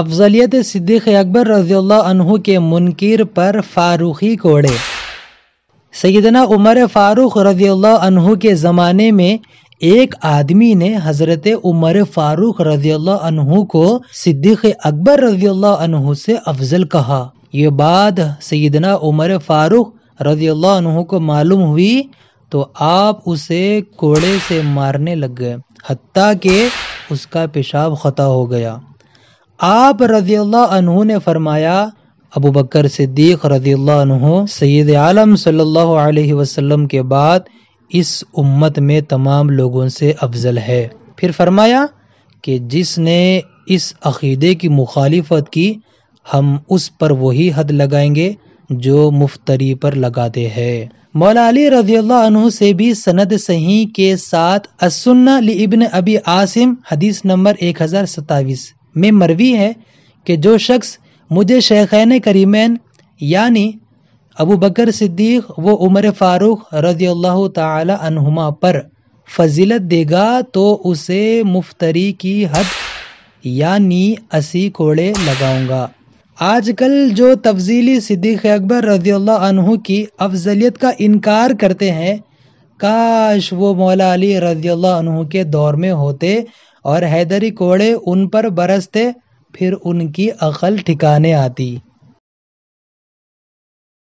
अफजलियत सिद्दीक़ अकबर रजील के मुनकर पर फारूखी कोड़े सैदना उमर फ़ारूक़ रजील के ज़माने में एक आदमी ने हज़रत उमर फ़ारूक़ रज़ी को सिद्दीक़ अकबर रज़ी से अफजल कहा ये बात सैदना उमर फ़ारूक़ रजील को मालूम हुई तो आप उसे कोड़े से मारने लग गए हती के उसका पेशाब ख़ता हो गया आप रजी अल्लाह ने फरमाया अबू बकर सिद्दीक़ रजी अल्लाह सैद आलम सल्लल्लाहु अलैहि वसल्लम के बाद इस उम्मत में तमाम लोगों से अफजल है फिर फरमाया कि जिसने इस अकीदे की मुखालिफत की हम उस पर वही हद लगाएंगे जो मुफ्तरी पर लगाते हैं मौला अली रजी अल्लाह से भी सनद सही के साथ असन्ना इब्न अबी आसिम हदीस नंबर एक हज़ार सताईस में मरवी है कि जो शख्स मुझे शेखैन करीमैन यानी अबू बकर सिद्दीक व उमर फ़ारूक रज़ी अल्लाह तहुमा पर फजीलत देगा तो उसे मुफ्तरी की हद यानी असी कोड़े लगाऊंगा आजकल जो तफजीली सिद्दीक अकबर रज़ी अल्लाह की अफजलियत का इनकार करते हैं काश वो मौला अली रजी अल्लाह के दौर में होते और हैदरी कोड़े उन पर बरसते फिर उनकी अकल ठिकाने आती